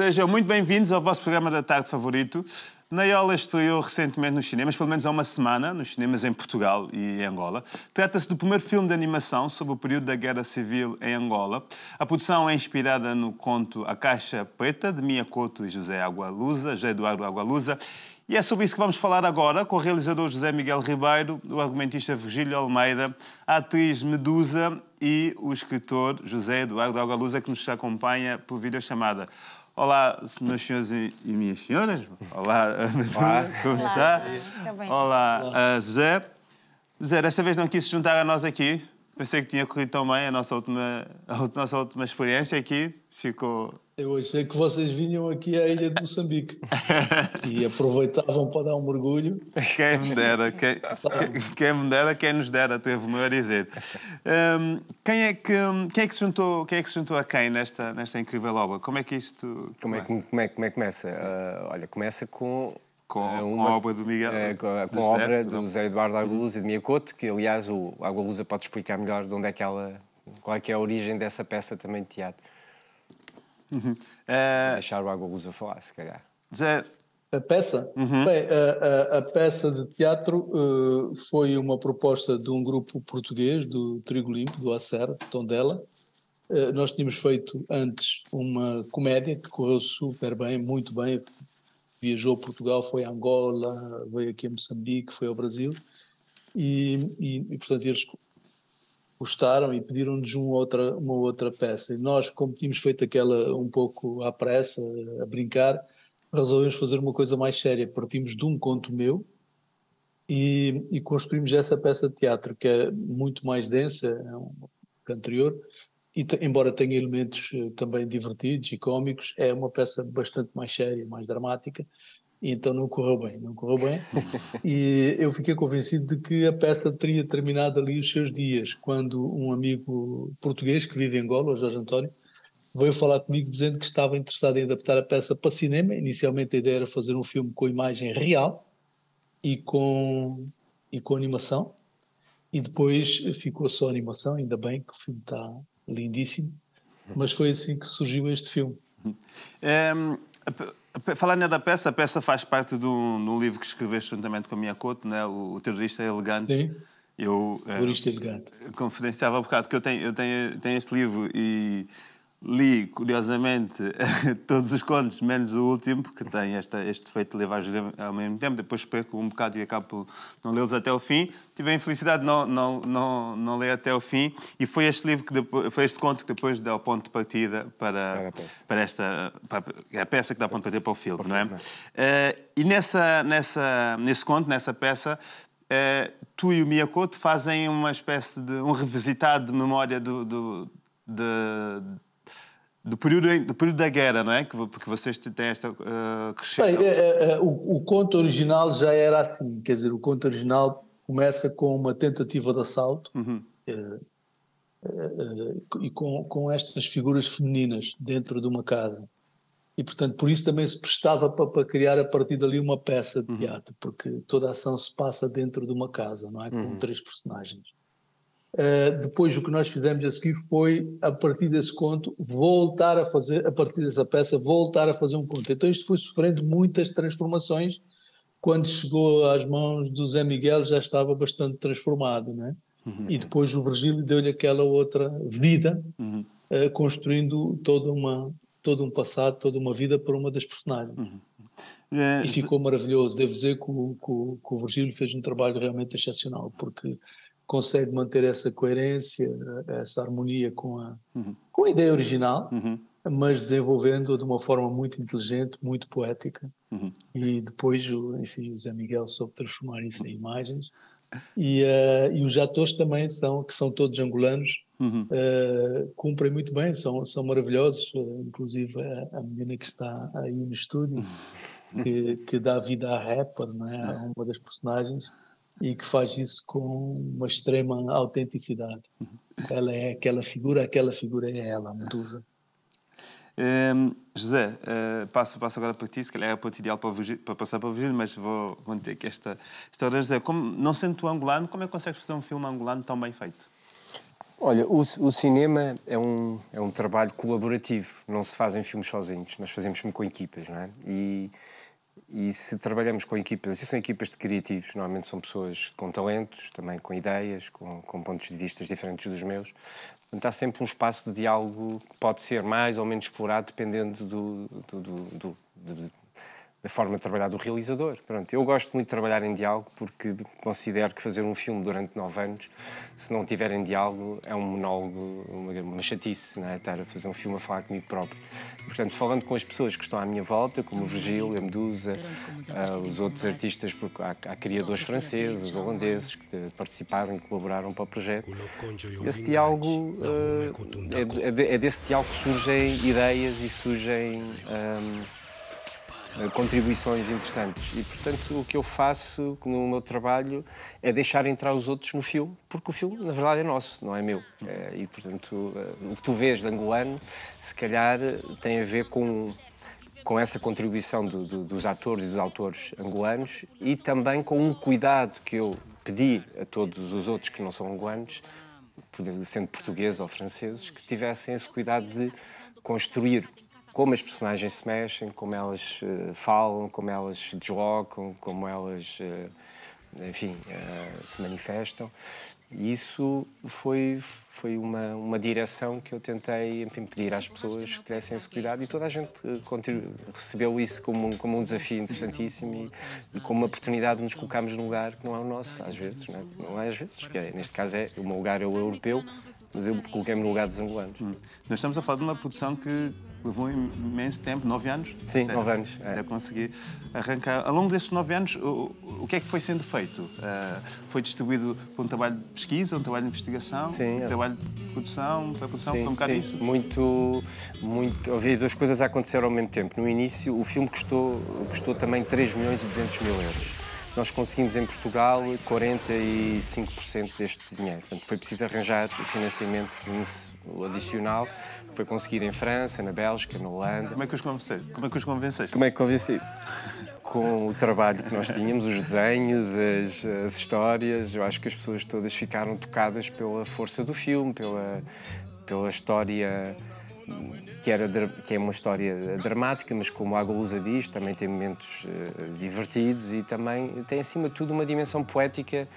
Sejam muito bem-vindos ao vosso programa da tarde favorito. Naiola estreou recentemente nos cinemas, pelo menos há uma semana, nos cinemas em Portugal e em Angola. Trata-se do primeiro filme de animação sobre o período da Guerra Civil em Angola. A produção é inspirada no conto A Caixa Preta, de Mia Couto e José Agualusa, José Eduardo Agualusa, e é sobre isso que vamos falar agora com o realizador José Miguel Ribeiro, o argumentista Virgílio Almeida, a atriz Medusa e o escritor José Eduardo Algalusa, que nos acompanha por videochamada. Olá, meus senhores e, e minhas senhoras. Olá, Olá. como está? Olá, Olá uh, José. José, desta vez não quis se juntar a nós aqui. Pensei que tinha corrido tão bem a nossa última, a nossa última experiência aqui. Ficou eu achei que vocês vinham aqui à ilha de Moçambique e aproveitavam para dar um mergulho. Quem me dera, quem, quem me dera, quem nos dera, teve-me a dizer. Um, quem, é que, quem, é que se juntou, quem é que se juntou a quem nesta, nesta incrível obra? Como é que isto. Como é que, como é, como é que começa? Uh, olha, começa com com, ah, uma, a obra do Miguel. É, com a, com a obra Zé, do Zé Eduardo uhum. Agualusa e de Miacoto, que aliás o Agualusa pode explicar melhor de onde é que ela, qual é que é a origem dessa peça também de teatro. Uhum. Uh... Deixar o Água Luz a falar, se calhar. Zé. A peça? Uhum. Bem, a, a, a, peça de teatro uh, foi uma proposta de um grupo português, do Trigo Limpo, do Acer, de Tondela. Uh, nós tínhamos feito antes uma comédia que correu super bem, muito bem. Viajou Portugal, foi a Angola, veio aqui a Moçambique, foi ao Brasil. E, e, e portanto, eles gostaram e pediram-nos uma outra, uma outra peça. E nós, como tínhamos feito aquela um pouco à pressa, a brincar, resolvemos fazer uma coisa mais séria. Partimos de um conto meu e, e construímos essa peça de teatro, que é muito mais densa é um, que a anterior, e embora tenha elementos eh, também divertidos e cômicos, é uma peça bastante mais séria, mais dramática, e então não correu bem, não correu bem. e eu fiquei convencido de que a peça teria terminado ali os seus dias, quando um amigo português que vive em Angola, o Jorge António, veio falar comigo dizendo que estava interessado em adaptar a peça para cinema. Inicialmente a ideia era fazer um filme com imagem real e com, e com animação. E depois ficou só animação, ainda bem que o filme está lindíssimo. Mas foi assim que surgiu este filme. Um, Falar ainda da peça, a peça faz parte de um, de um livro que escreveste juntamente com a minha Couto, né? o, o Terrorista Elegante. Sim. Eu, eh, Terrorista é, Elegante. Confidenciava há um bocado que eu tenho, eu tenho, tenho este livro e Li, curiosamente, todos os contos, menos o último, porque tem esta, este defeito de levar ao mesmo tempo. Depois perco um bocado e acabo por não lê-los até o fim. Tive a infelicidade de não, não, não, não ler até o fim. E foi este livro que depois, foi este conto que depois dá o ponto de partida para, para, para esta. Para, é a peça que dá o ponto de partida para o filme, não é? Uh, e nessa, nessa, nesse conto, nessa peça, uh, tu e o Miyakoto fazem uma espécie de. um revisitado de memória do, do de, do período, do período da guerra, não é? Que, porque vocês têm esta uh, Bem, eh, eh, o, o, conto original já era assim, quer dizer, o conto original começa com uma tentativa de assalto uhum. e com, com estas figuras femininas dentro de uma casa. E, portanto, por isso também se prestava para, para criar a partir dali uma peça de uhum. teatro, porque toda a ação se passa dentro de uma casa, não é? Com uhum. três personagens. Eh, depois o que nós fizemos a seguir foi, a partir desse conto, voltar a fazer, a partir dessa peça, voltar a fazer um conto. Então isto foi sofrendo muitas transformações. Quando chegou às mãos do Zé Miguel já estava bastante transformado, né? Uhum. E depois o Virgílio deu-lhe aquela outra vida, uhum. uh, construindo toda uma, todo um passado, toda uma vida para uma das personagens. Uhum. É, e ficou maravilhoso. Devo dizer que o, que, que o Virgílio fez um trabalho realmente excepcional, porque consegue manter essa coerência, essa harmonia com a, uhum. com a ideia original, uhum. mas desenvolvendo-a de uma forma muito inteligente, muito poética. Uhum. E depois, enfim, o Zé Miguel soube transformar isso em imagens. E, uh, e os atores também são, que são todos angolanos, uh, cumprem muito bem, são, são maravilhosos, uh, inclusive a, a, menina que está aí no estúdio, uhum. que, que dá vida à rapper, não é? uma das personagens e que faz isso com uma extrema autenticidade. Ela é aquela figura, aquela figura é ela, Medusa. Ehm, José, uh, passo, passo agora para ti, se calhar é o ponto ideal para, para passar para o Virgílio, mas vou, contar aqui esta história, José, como, não sendo tu angolano, como é que consegues fazer um filme angolano tão bem feito? Olha, o, o, cinema é um, é um trabalho colaborativo, não se fazem filmes sozinhos, nós fazemos filme com equipas, não é? E e se trabalhamos com equipas, e são equipas de criativos, normalmente são pessoas com talentos, também com ideias, com, com pontos de vista diferentes dos meus, Portanto, há sempre um espaço de diálogo que pode ser mais ou menos explorado dependendo do, do, do, do, da forma de trabalhar do realizador. Pronto, eu gosto muito de trabalhar em diálogo porque considero que fazer um filme durante nove anos, se não tiver em diálogo, é um monólogo, uma, uma chatice, não é? estar a fazer um filme a falar comigo próprio. portanto, falando com as pessoas que estão à minha volta, como o Virgílio, a Medusa, os ah, outros artistas, porque há, há criadores franceses, é? holandeses que participaram e colaboraram para o projeto. Esse diálogo, é, ah, é, é, é desse diálogo que surgem ideias e surgem... Ah, eh, contribuições interessantes. E, portanto, o que eu faço no meu trabalho é deixar entrar os outros no filme, porque o filme, na verdade, é nosso, não é meu. Eh, e, portanto, eh, o que tu vês de angolano, se calhar, tem a ver com com essa contribuição do, do, dos atores e dos autores angolanos e também com um cuidado que eu pedi a todos os outros que não são angolanos, sendo portugueses ou franceses, que tivessem esse cuidado de construir como as personagens se mexem, como elas eh, falam, como elas se deslocam, como elas, eh, enfim, eh, se manifestam. E isso foi, foi uma, uma direção que eu tentei enfim, pedir às pessoas que tivessem esse cuidado e é. toda a gente recebeu isso como um, como um desafio interessantíssimo e, e, como uma oportunidade de nos colocarmos num lugar que não é o nosso, às vezes, não é, não é às vezes, que é, neste caso é, o meu lugar é o europeu, mas eu coloquei-me no lugar dos angolanos. Hum. Nós estamos a falar de uma produção que levou imenso tempo, nove anos? Sim, até, nove anos. É. Até é. conseguir arrancar. Ao longo desses nove anos, o, o que é que foi sendo feito? Uh, foi distribuído com um trabalho de pesquisa, um trabalho de investigação, sim, um é. trabalho de produção, para produção, um bocado sim. isso? Muito, muito. Havia duas coisas a acontecer ao mesmo tempo. No início, o filme custou, custou também 3 milhões e 200 mil euros nós conseguimos em Portugal 45% deste dinheiro. Portanto, foi preciso arranjar o financiamento adicional que foi conseguido em França, na Bélgica, na Holanda. Como é que os convenceste? Como é que os convenceste? Como é que convenci? Com o trabalho que nós tínhamos, os desenhos, as, as histórias, eu acho que as pessoas todas ficaram tocadas pela força do filme, pela, pela história que, era, que é uma história dramática, mas como a Agolusa diz, também tem momentos uh, divertidos e também tem, acima de tudo, uma dimensão poética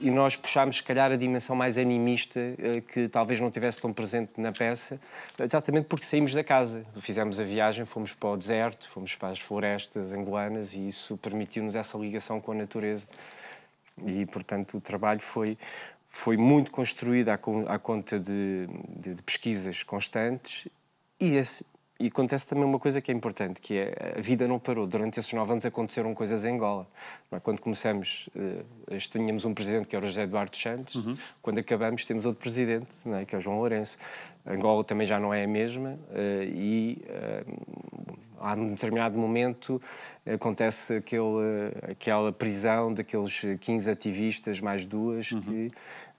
e nós puxámos, se calhar, a dimensão mais animista uh, que talvez não tivesse tão presente na peça, exatamente porque saímos da casa, fizemos a viagem, fomos para o deserto, fomos para as florestas angolanas e isso permitiu-nos essa ligação com a natureza. E, portanto, o trabalho foi foi muito construída à, conta de, de, de pesquisas constantes e, esse, e acontece também uma coisa que é importante, que é a vida não parou. Durante esses nove anos aconteceram coisas em Angola. É? Quando começamos, eh, tínhamos um presidente que era o José Eduardo Santos, uhum. quando acabamos temos outro presidente, é? que é o João Lourenço. Angola também já não é a mesma eh, e eh, há um determinado momento acontece aquele, eh, aquela prisão daqueles 15 ativistas, mais duas, uhum. que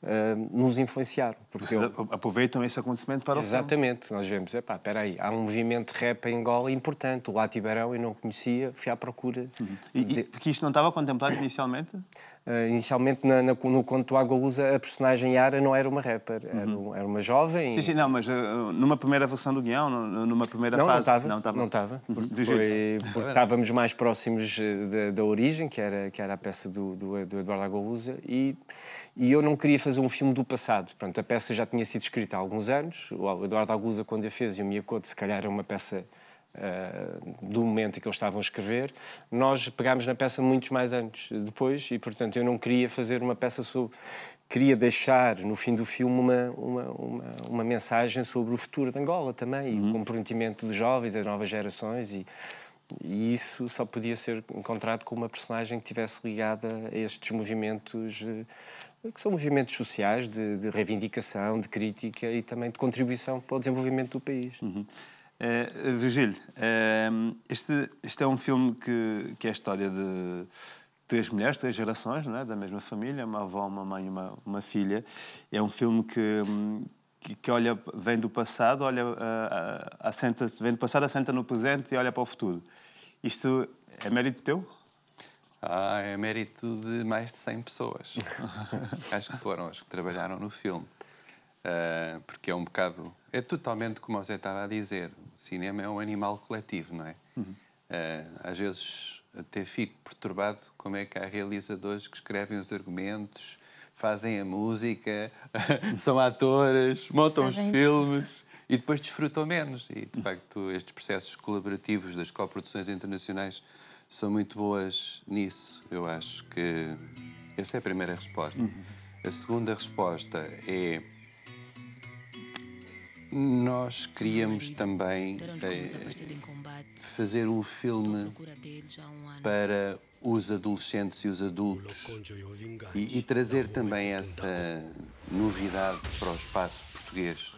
eh, nos influenciaram. Porque Vocês eu... aproveitam esse acontecimento para Exatamente. o Exatamente. Nós vemos, epá, espera aí, há um movimento rap em Angola importante, o Latibarão eu não conhecia, fui à procura. Uhum. E, de... e, porque isto não estava contemplado inicialmente? Uh, inicialmente, na, na, no Conto Água Lusa, a personagem Yara não era uma rapper, era, uhum. era uma jovem. Sim, sim, não, mas uh, numa primeira versão do guião, numa primeira não, fase... Não, estava. Não estava. Uhum. Porque, porque é. estávamos mais próximos da, da, origem, que era, que era a peça do, do, do Eduardo Água Lusa, e, e eu não queria fazer um filme do passado. Pronto, a peça já tinha sido escrita há alguns anos, o Eduardo Aguza, quando a fez, e o Miyakoto, se calhar, era é uma peça Uh, do momento em que eles estavam a escrever, nós pegámos na peça muitos mais anos depois e, portanto, eu não queria fazer uma peça sobre. Queria deixar no fim do filme uma, uma, uma, uma mensagem sobre o futuro de Angola também uhum. e o uhum. comprometimento dos jovens, das novas gerações e. E isso só podia ser encontrado com uma personagem que estivesse ligada a estes movimentos eh, que são movimentos sociais de, de, reivindicação, de crítica e também de contribuição para o desenvolvimento do país. Uhum. Uh, Virgílio, uh, este, este é um filme que, que é a história de três mulheres, três gerações, não é? da mesma família, uma avó, uma mãe e uma, uma filha. É um filme que, que, que olha, vem do passado, olha, uh, eh, assenta, vem do passado, assenta no presente e olha para o futuro. Isto é mérito teu? Ah, é mérito de mais de 100 pessoas. acho que foram as que trabalharam no filme. Uh, porque é um bocado. É totalmente como o Zé estava a dizer. O cinema é um animal coletivo, não é? Uh, às vezes até fico perturbado como é que há realizadores que escrevem os argumentos, fazem a música, são atores, montam os filmes e depois desfrutam menos. E, de facto, estes processos colaborativos das coproduções internacionais são muito boas nisso. Eu acho que essa é a primeira resposta. Uhum. A segunda resposta é nós queríamos também é, fazer um filme para os adolescentes e os adultos e, e trazer também essa novidade para o espaço português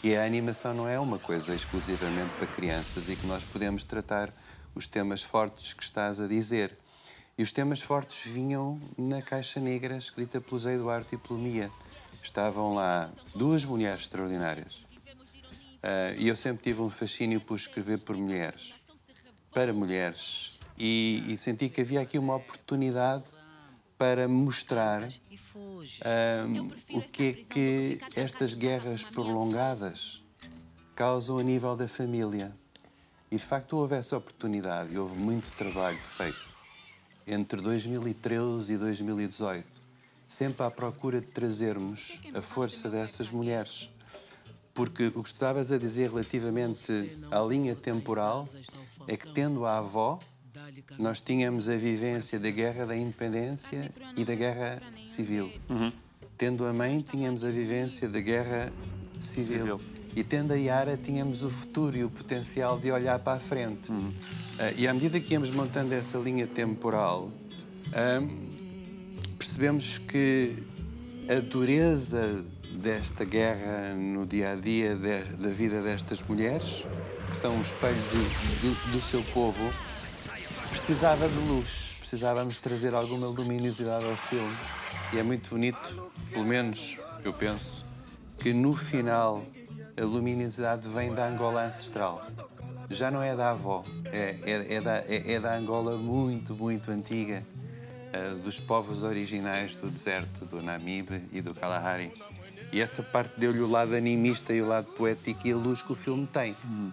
que a animação não é uma coisa exclusivamente para crianças e que nós podemos tratar os temas fortes que estás a dizer. E os temas fortes vinham na caixa negra escrita pelo Zé Eduardo e pelo Mia. Estavam lá duas mulheres extraordinárias. Uh, e eu sempre tive um fascínio por escrever por mulheres, para mulheres. E, e senti que havia aqui uma oportunidade para mostrar um, ah, o que é que estas guerras prolongadas causam a nível da família. E de facto houve essa oportunidade, houve muito trabalho feito entre 2013 e 2018, sempre à procura de trazermos a força dessas mulheres. Porque o que estavas a dizer relativamente à linha temporal é que, tendo a avó, nós tínhamos a vivência da guerra da independência e da guerra civil. Uhum. Tendo a mãe, tínhamos a vivência da guerra civil. civil. E tendo a Yara, tínhamos o futuro e o potencial de olhar para a frente. Uhum. Uh, e à medida que íamos montando essa linha temporal, hum, percebemos que a dureza desta guerra no dia a dia de, da vida destas mulheres, que são o espelho do, do, do, seu povo, precisava de luz. Precisávamos trazer alguma luminosidade ao filme. E é muito bonito, pelo menos eu penso, que no final a luminosidade vem da Angola ancestral. Já não é da avó, é, é, é, da, é, é da, Angola muito, muito antiga, eh, dos povos originais do deserto do Namibe e do Kalahari. E essa parte deu-lhe o lado animista e o lado poético e a luz que o filme tem. Hum.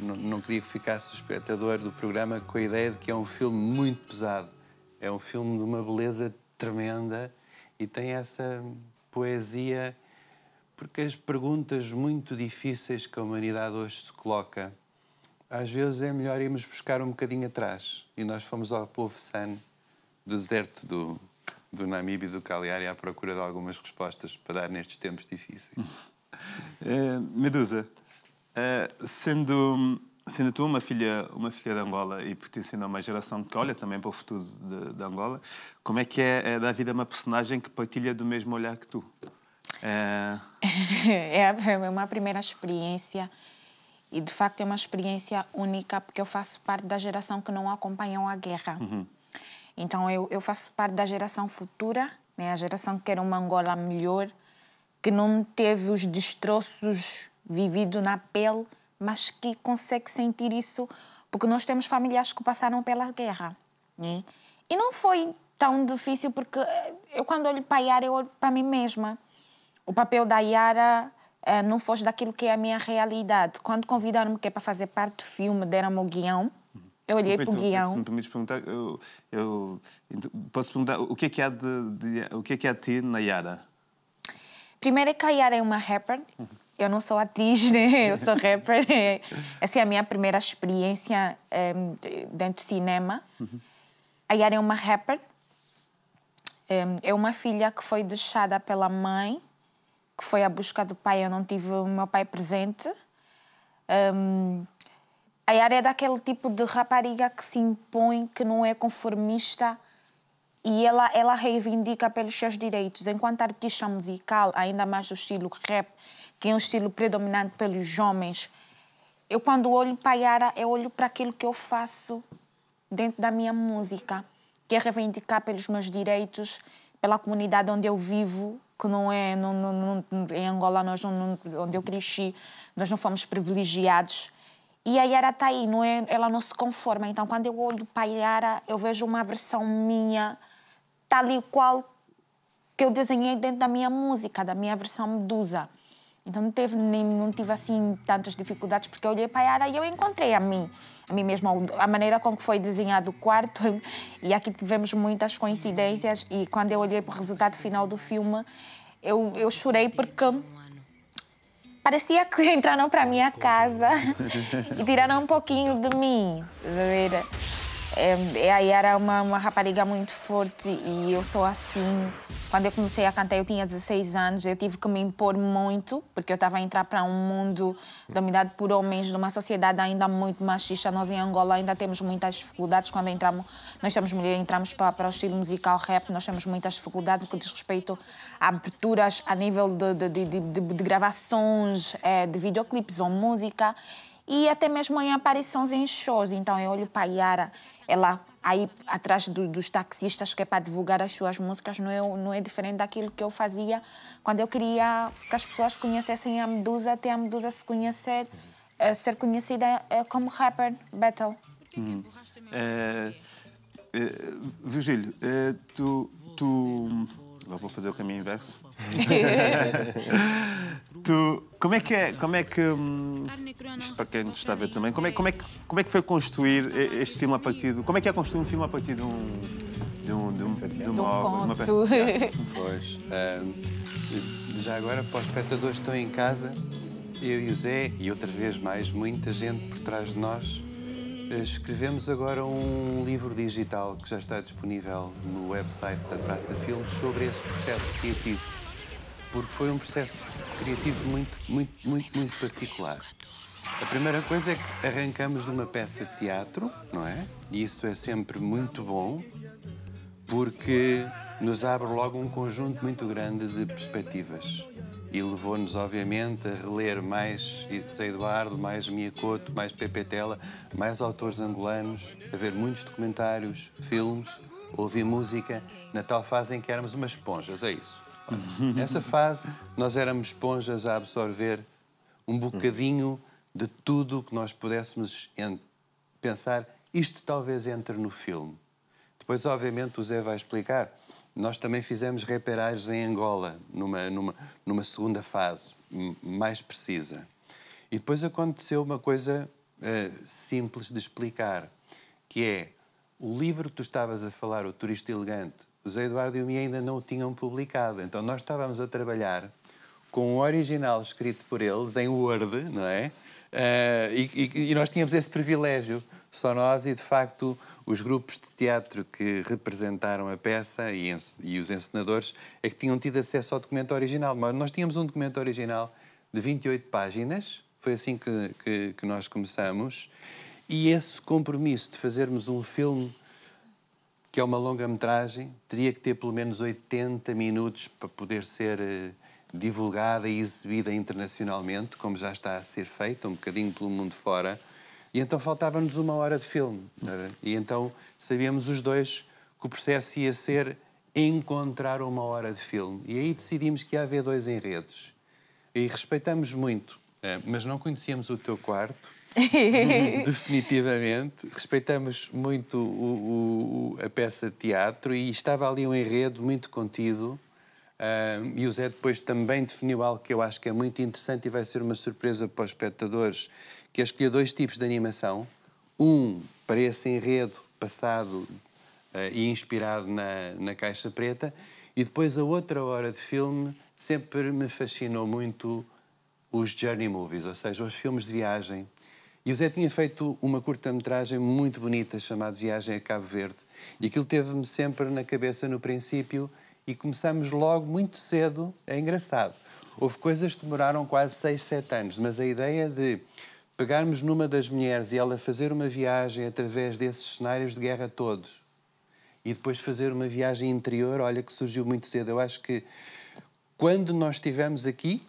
Não, não, queria que ficasse o espectador do programa com a ideia de que é um filme muito pesado. É um filme de uma beleza tremenda e tem essa poesia porque as perguntas muito difíceis que a humanidade hoje se coloca, às vezes é melhor irmos buscar um bocadinho atrás. E nós fomos ao povo sano, do deserto do, do Namíbia e do Caliari, à procura de algumas respostas para dar nestes tempos difíceis. É, Medusa, é, sendo, sendo tu uma filha, uma filha de Angola e pertencendo a uma geração que olha também para o futuro de, de Angola, como é que é, é da vida uma personagem que partilha do mesmo olhar que tu? É. é... é uma primeira experiência e de facto é uma experiência única porque eu faço parte da geração que não acompanham a guerra. Uhum. Então eu, eu faço parte da geração futura, né? a geração que quer uma Angola melhor, que não teve os destroços vividos na pele, mas que consegue sentir isso porque nós temos familiares que passaram pela guerra. Né? E não foi tão difícil porque eu quando olho para a Yara, eu olho para mim mesma o papel da Yara uh, não fosse daquilo que é a minha realidade. Quando convidaram-me é para fazer parte do filme, deram-me o guião. Eu olhei para o então, guião. Se me perguntar, eu, eu, então, posso perguntar o que é que há de, de o que é que há de ti na Yara? Primeiro é que a Yara é uma rapper. Uhum. Eu não sou atriz, né? Eu sou rapper. Essa é a minha primeira experiência um, eh, dentro do cinema. Uhum. A Yara é uma rapper. Um, eh, é uma filha que foi deixada pela mãe que foi à busca do pai. Eu não tive o meu pai presente. Um, a Yara é daquele tipo de rapariga que se impõe, que não é conformista e ela, ela reivindica pelos seus direitos. Enquanto artista musical, ainda mais do estilo rap, que é um estilo predominante pelos homens, eu quando olho para a Yara, eu olho para aquilo que eu faço dentro da minha música, que é reivindicar pelos meus direitos, pela comunidade onde eu vivo, que não é. Não, não, não, em Angola, nós onde eu cresci, nós não fomos privilegiados. E a Yara está aí, não é, ela não se conforma. Então, quando eu olho para a Yara, eu vejo uma versão minha, tal e qual que eu desenhei dentro da minha música, da minha versão Medusa. Então, não, teve, nem, não tive assim tantas dificuldades, porque eu olhei para a Yara e eu encontrei a mim a mim mesma, a maneira com que foi desenhado o quarto, e aqui tivemos muitas coincidências. E quando eu olhei para o resultado final do filme, eu, eu chorei porque parecia que entraram para a minha casa e tiraram um pouquinho de mim. É, a Yara é uma, uma rapariga muito forte e eu sou assim. Quando eu comecei a cantar, eu tinha 16 anos, eu tive que me impor muito, porque eu estava a entrar para um mundo dominado por homens, numa sociedade ainda muito machista. Nós, em Angola, ainda temos muitas dificuldades quando entramos, nós somos mulheres entramos para, para o estilo musical rap, nós temos muitas dificuldades com respeito a aberturas a nível de, de, de, de, de gravações, é, de videoclipes ou música, e até mesmo em aparições em shows. Então, eu olho para a Yara ela é aí atrás do, dos taxistas que é para divulgar as suas músicas não é, não é diferente daquilo que eu fazia quando eu queria que as pessoas conhecessem a Medusa, até a Medusa se conhecer, uh, ser conhecida uh, como rapper battle. Hum. É, é, Virgílio, tu, tu Agora vou fazer o caminho inverso. tu, como é que é, como é que, hum, isto para quem está a ver também, como é, como é, que, como é que foi construir este filme a partir do, como é que é construir um filme a partir de um, de um, de um, de uma obra, de uma peça? Pois, hum, já agora para os espectadores que estão em casa, eu e o Zé, e outra vez mais, muita gente por trás de nós, eh, escrevemos agora um livro digital que já está disponível no website da Praça Filmes sobre esse processo criativo, porque foi um processo criativo muito, muito, muito, muito particular. A primeira coisa é que arrancamos de uma peça de teatro, não é? E isso é sempre muito bom, porque nos abre logo um conjunto muito grande de perspectivas e levou-nos, obviamente, a reler mais Zé Eduardo, mais Miyakoto, mais Pepe Tela, mais autores angolanos, a ver muitos documentários, filmes, ouvir música, na tal fase em que éramos umas esponjas, é isso. Nessa fase, nós éramos esponjas a absorver um bocadinho de tudo o que nós pudéssemos pensar, isto talvez entre no filme. Depois, obviamente, o Zé vai explicar nós também fizemos reparagens em Angola, numa, numa, numa segunda fase mais precisa. E depois aconteceu uma coisa uh, simples de explicar, que é o livro que tu estavas a falar, O Turista Elegante, o Zé Eduardo e o Mia ainda não o tinham publicado. Então nós estávamos a trabalhar com um original escrito por eles em Word, não é? Eh, e, e, nós tínhamos esse privilégio, só nós, e de facto os grupos de teatro que representaram a peça e, e os encenadores é que tinham tido acesso ao documento original. Mas nós tínhamos um documento original de 28 páginas, foi assim que, que, que nós começamos, e esse compromisso de fazermos um filme que é uma longa-metragem teria que ter pelo menos 80 minutos para poder ser. Uh, divulgada e exibida internacionalmente, como já está a ser feita, um bocadinho pelo mundo fora. E então faltava-nos uma hora de filme. É? E então sabíamos os dois que o processo ia ser encontrar uma hora de filme. E aí decidimos que ia haver dois enredos. E respeitamos muito, é, mas não conhecíamos o teu quarto. Definitivamente. Respeitamos muito o, o, a peça de teatro e estava ali um enredo muito contido Uh, e o Zé depois também definiu algo que eu acho que é muito interessante e vai ser uma surpresa para os espectadores, que é escolher dois tipos de animação. Um para esse enredo passado uh, e inspirado na, na Caixa Preta, e depois a outra hora de filme sempre me fascinou muito os journey movies, ou seja, os filmes de viagem. E o Zé tinha feito uma curta-metragem muito bonita chamada Viagem a Cabo Verde, e aquilo teve-me sempre na cabeça no princípio e começamos logo muito cedo. É engraçado. Houve coisas que demoraram quase 6, 7 anos, mas a ideia de pegarmos numa das mulheres e ela fazer uma viagem através desses cenários de guerra todos e depois fazer uma viagem interior, olha que surgiu muito cedo. Eu acho que quando nós estivemos aqui,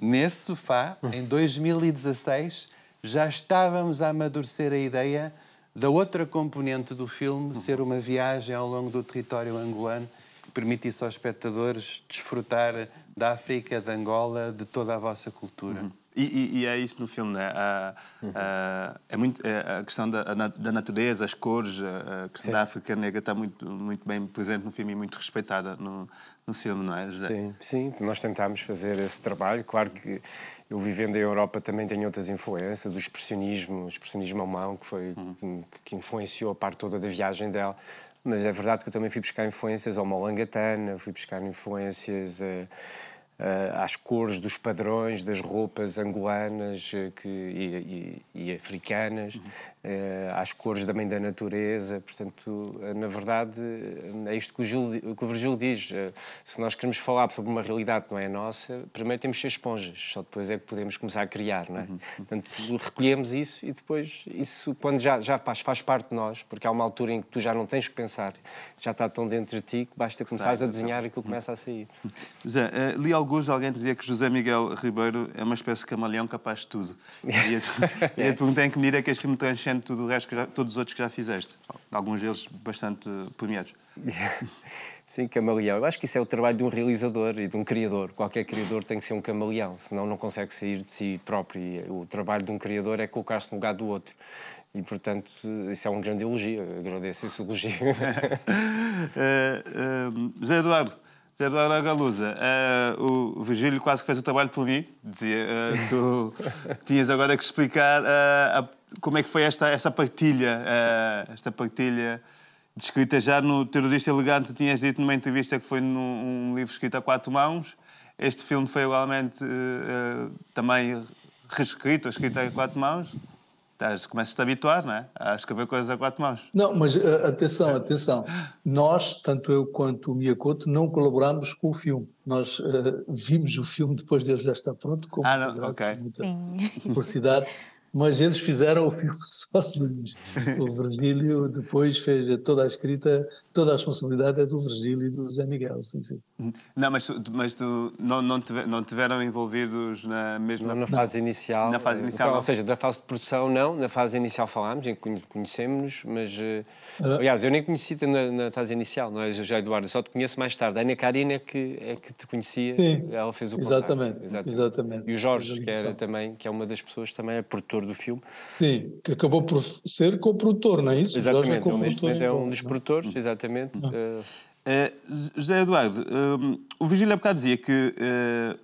nesse sofá, em 2016, hum. já estávamos a amadurecer a ideia da outra componente do filme hum. ser uma viagem ao longo do território angolano permite isso aos espectadores desfrutar da África, de Angola, de toda a vossa cultura. Uhum. E, e, e, é isso no filme, né? é muito, é, a questão da, da natureza, as cores, a questão da África Negra está muito, muito bem presente no filme e muito respeitada no, no filme, não é, José? Sim, sim, nós tentámos fazer esse trabalho. Claro que eu vivendo em Europa também tenho outras influências, do expressionismo, o expressionismo alemão, que foi uhum. que, que, influenciou a parte toda da viagem dela mas é verdade que eu também fui buscar influências ao Malangatana, fui buscar influências eh, às cores dos padrões das roupas angolanas eh, que, e, e, e africanas, uhum. Eh, às cores também da natureza. Portanto, na verdade, é isto que o, Gil, que o diz. Se nós queremos falar sobre uma realidade que não é nossa, primeiro temos que ser esponjas, só depois é que podemos começar a criar, não é? Uhum. Portanto, recolhemos isso e depois, isso quando já, já faz, faz, parte de nós, porque há uma altura em que tu já não tens que pensar, já está tão dentro de ti que basta começares a desenhar e aquilo começa a sair. Zé, uhum. uh, li alguns alguém dizia que José Miguel Ribeiro é uma espécie de camaleão capaz de tudo. E eu, te perguntei em que medida é que este filme transcende tudo o resto já, todos os outros que já fizeste. Alguns deles bastante eh, premiados. Sim, camaleão. Eu acho que isso é o trabalho de um realizador e de um criador. Qualquer criador tem que ser um camaleão, senão não consegue sair de si próprio. E o trabalho de um criador é colocar-se no lugar do outro. E, portanto, isso é um grande elogio. Eu agradeço esse elogio. Eh, eh, José Eduardo, Zé Eduardo Agalusa, uh, ah, o Virgílio quase que fez o trabalho por mim. Dizia, uh, tu tinhas agora que explicar uh, a, como é que foi esta, esta partilha, esta partilha descrita já no Terrorista Elegante, tinhas dito numa entrevista que foi num um livro escrito a quatro mãos. Este filme foi igualmente também reescrito, escrito a quatro mãos estás, começas-te a habituar, não é? A escrever coisas a quatro mãos. Não, mas eh, atenção, atenção. Nós, tanto eu quanto o Miyakoto, não colaboramos com o filme. Nós uh, vimos o filme depois dele já estar pronto, com ah, não, muita Sim. publicidade. mas eles fizeram o filme sozinhos. O Virgílio depois fez toda a escrita, toda a responsabilidade é do Virgílio e do Zé Miguel, sim, sim. Não, mas, mas tu, não, não, não tiveram envolvidos na mesma... Na, fase não. inicial. Na fase eh, inicial. Ou seja, da fase de produção não, na fase inicial falámos, conhecemos-nos, mas... Ah. Aliás, eu nem conheci-te na, na, fase inicial, não é, já Eduardo? Só te conheço mais tarde. A Ana Karina é que, é que te conhecia, sim. ela fez o exatamente, Exatamente, exatamente. E o Jorge, que era também, que é uma das pessoas também, é produtor do filme. Sim, que acabou por ser co-produtor, não é isso? É exatamente, neste momento é um é então. dos produtores, não. Uhum. exatamente. Não. Uh... José Eduardo, uh, o Vigília há bocado dizia que eh,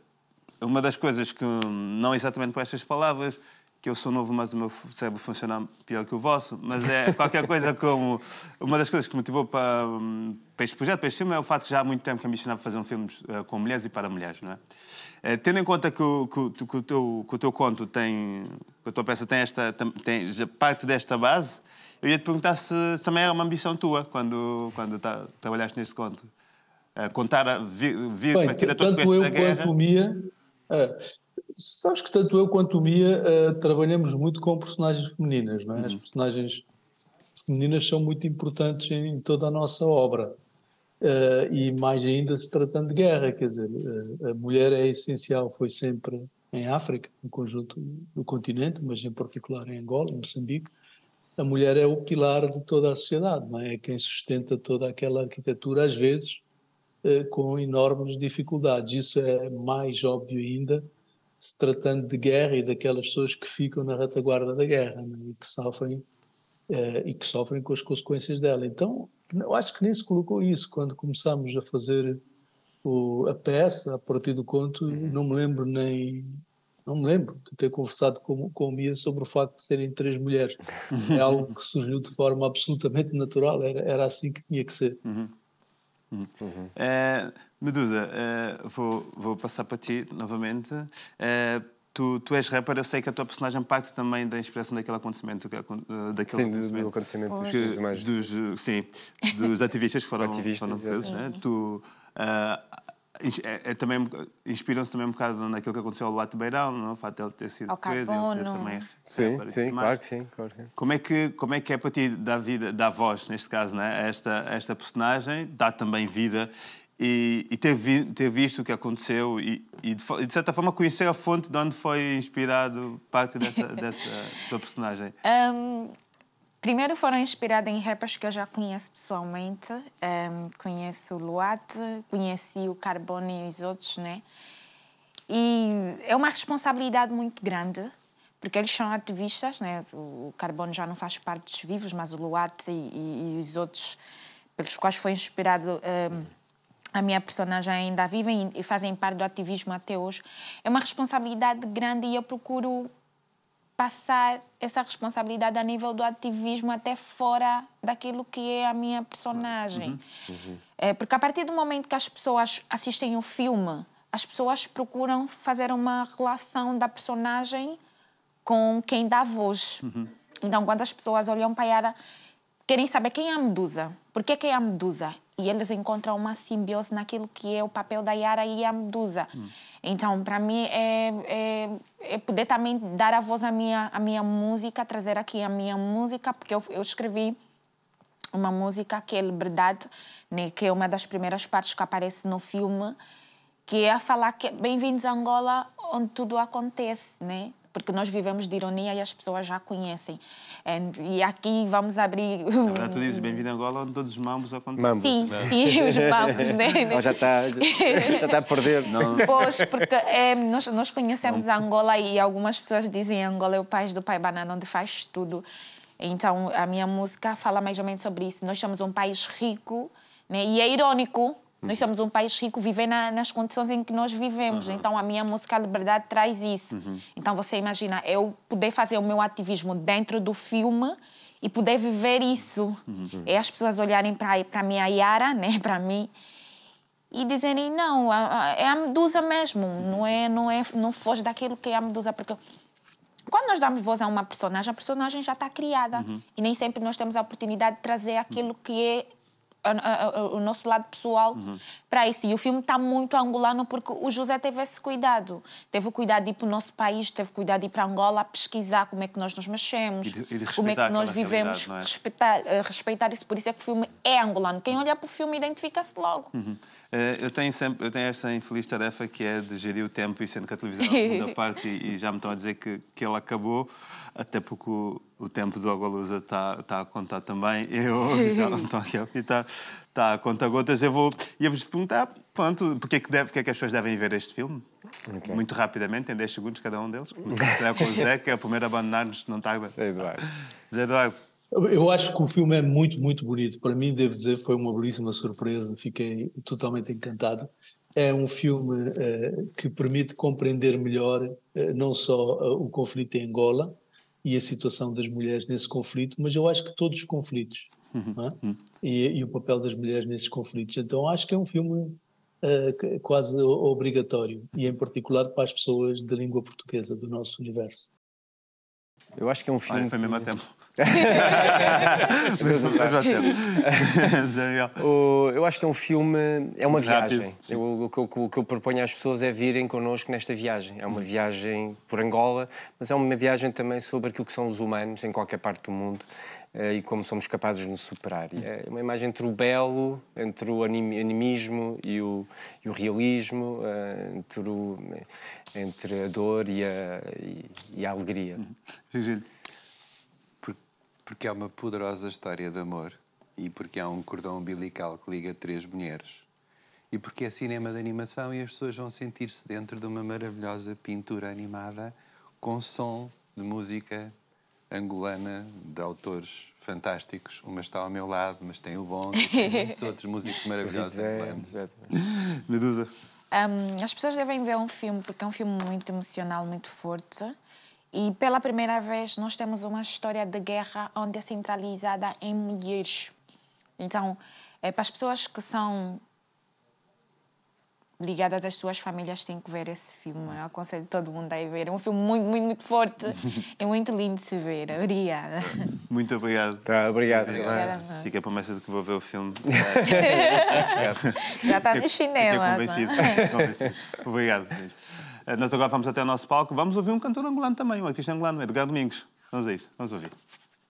uma das coisas que, não exatamente com estas palavras, que eu sou novo, mas o meu cérebro funciona pior que o vosso, mas é qualquer coisa como... Uma das coisas que me motivou para, para este projeto, para este filme, é o facto de já há muito tempo que ambicionava é fazer um filme eh, com mulheres e para mulheres, não é? Tendo em conta que o, que, que o, teu, que o teu conto tem que a tua peça tem, esta, tem parte desta base. Eu ia te perguntar se, também era uma ambição tua quando, quando tá, trabalhaste neste conto. Uh, contar, a, vir, vir partir da tua tanto eu da guerra. Quanto Mia, uh, sabes que tanto eu quanto Mia uh, trabalhamos muito com personagens femininas, não é? Uhum. As personagens femininas são muito importantes em toda a nossa obra. Uh, e mais ainda se tratando de guerra, quer dizer, a mulher é essencial, foi sempre em África, no conjunto do continente, mas em particular em Angola, em Moçambique, a mulher é o pilar de toda a sociedade, não é? é quem sustenta toda aquela arquitetura, às vezes eh, com enormes dificuldades. Isso é mais óbvio ainda se tratando de guerra e daquelas pessoas que ficam na retaguarda da guerra é? e que sofrem eh, e que sofrem com as consequências dela. Então, eu acho que nem se colocou isso quando começamos a fazer o, a peça, a partir do conto, uhum. não me lembro nem. Não me lembro de ter conversado com, com Mia sobre o facto de serem três mulheres. É algo que surgiu de forma absolutamente natural, era, era assim que tinha que ser. Uhum. Uhum. Uhum. É, Medusa, é, vou, vou passar para ti novamente. É, Tu, tu, és rapper, eu sei que a tua personagem parte também da inspiração daquele acontecimento. Daquele sim, acontecimento, do acontecimento dos, que, dos, sim, dos ativistas que foram, ativistas, foram presos. Né? Tu, ah, é, é, também inspiram-se também um bocado naquilo que aconteceu ao Lato Beirão, não? É? o fato de ele ter sido preso, ele também Sim, é, é, sim, claro que sim, claro que sim. Como é que, como é que é para ti dar vida, dar voz, neste caso, né? a esta, esta personagem, dar também vida e, e ter, vi, ter, visto o que aconteceu e, e, de, e, de, certa forma, conhecer a fonte de onde foi inspirado parte dessa, dessa tua personagem? Um... Primeiro foram inspiradas em rappers que eu já conheço pessoalmente. Um, conheço o Luat, conheci o Carbone e os outros, né? E é uma responsabilidade muito grande, porque eles são ativistas, né? O Carbone já não faz parte dos vivos, mas o Luat e, e, e os outros pelos quais foi inspirado um, a minha personagem ainda vivem e fazem parte do ativismo até hoje. É uma responsabilidade grande e eu procuro passar essa responsabilidade a nível do ativismo até fora daquilo que é a minha personagem. Uhum. Uhum. É, porque a partir do momento que as pessoas assistem o filme, as pessoas procuram fazer uma relação da personagem com quem dá voz. Uhum. Então, quando as pessoas olham para Yara, querem saber quem é a Medusa. Por que, é, é a Medusa? e eles encontram uma simbiose naquilo que é o papel da Yara e a Medusa. Hum. Então, para mim, é, é, é, poder também dar a voz à minha, à minha música, trazer aqui a minha música, porque eu, eu escrevi uma música que é Liberdade, né, que é uma das primeiras partes que aparece no filme, que é a falar que bem-vindos a Angola, onde tudo acontece, né? porque nós vivemos de ironia e as pessoas já conhecem. É, e aqui vamos abrir. É Agora tu dizes bem-vindo a Angola, onde todos os mambos acontecem. Mambos. Sim, sim, os mambos, né? já está já tá a tá perder. Não. Pois, porque é, nós, nós conhecemos a Angola e algumas pessoas dizem Angola é o país do pai banana, onde faz tudo. Então, a minha música fala mais ou menos sobre isso. Nós somos um país rico, né? e é irônico nós somos um país rico, vivem na, nas condições em que nós vivemos. Uhum. Então, a minha música de liberdade traz isso. Uhum. Então, você imagina, eu poder fazer o meu ativismo dentro do filme e poder viver isso. Uhum. É as pessoas olharem para a minha Yara, né, para mim, e dizerem, não, é a Medusa mesmo, não é, não é, não foge daquilo que é a Medusa, porque quando nós damos voz a uma personagem, a personagem já está criada. Uhum. E nem sempre nós temos a oportunidade de trazer aquilo que é a, a, o nosso lado pessoal uhum. para isso. E o filme está muito angolano porque o José teve esse cuidado. Teve o cuidado de ir para o nosso país, teve o cuidado de ir para Angola pesquisar como é que nós nos mexemos, e de, e de como é que nós vivemos, é? respeitar, eh, respeitar isso. Por isso é que o filme é angolano. Quem olhar para o filme identifica-se logo. Uhum. Eh, eu, tenho sempre, eu tenho esta infeliz tarefa que é de gerir o tempo e sendo que a televisão é a segunda parte e, já me estão a dizer que, que ele acabou, até porque o tempo do Agualusa está tá a contar também. Eu já não estou aqui a apitar. Está a contar gotas. Eu vou... Ia-vos perguntar, pronto, porque é, que deve, porque é que as pessoas devem ver este filme? Okay. Muito rapidamente, em 10 segundos cada um deles. Começar com o Zé, que é o primeiro a abandonar-nos, não está Zé Eduardo. Zé Eduardo. Eu acho que o filme é muito, muito bonito. Para mim, devo dizer, foi uma belíssima surpresa. Fiquei totalmente encantado é um filme uh, que permite compreender melhor uh, não só uh, o conflito em Angola, e a situação das mulheres nesse conflito, mas eu acho que todos os conflitos uhum. é? Uhum. e, e, o papel das mulheres nesses conflitos. Então acho que é um filme uh, quase obrigatório e em particular para as pessoas da língua portuguesa do nosso universo. Eu acho que é um filme. Olha, foi mesmo que... a tempo. É o, eu acho que é um filme, é uma Rápido, viagem. Eu, o, que eu, o, que eu proponho às pessoas é virem connosco nesta viagem. É uma hum. viagem por Angola, mas é uma viagem também sobre aquilo que são os humanos em qualquer parte do mundo eh, e como somos capazes de nos superar. É uma imagem entre o belo, entre o animismo e o, e o realismo, eh, entre, o, entre, a dor e a, e, e a alegria. Hum. Virgílio, porque há uma poderosa história de amor e porque há um cordão umbilical que liga três mulheres. E porque é cinema de animação e as pessoas vão sentir-se dentro de uma maravilhosa pintura animada com som de música angolana de autores fantásticos. Uma está ao meu lado, mas tem o bom, e muitos outros músicos maravilhosos é, angolanos. É, é. Medusa. Um, as pessoas devem ver um filme, porque é um filme muito emocional, muito forte. E pela primeira vez nós temos uma história de guerra onde é centralizada em mulheres. Então, é, para as pessoas que são ligadas às suas famílias têm que ver esse filme. Eu aconselho todo mundo a ir ver. É um filme muito, muito, muito forte É muito lindo de se ver. Obrigada. Muito obrigado. Tá, obrigado. obrigado. obrigado. Fica a promessa de que vou ver o filme. Já está no cinema. convencido. Né? convencido. Obrigado. Eh, nós agora vamos até o nosso palco. Vamos ouvir um cantor angolano também, um artista angolano, Edgar Domingos. Vamos a isso, vamos ouvir.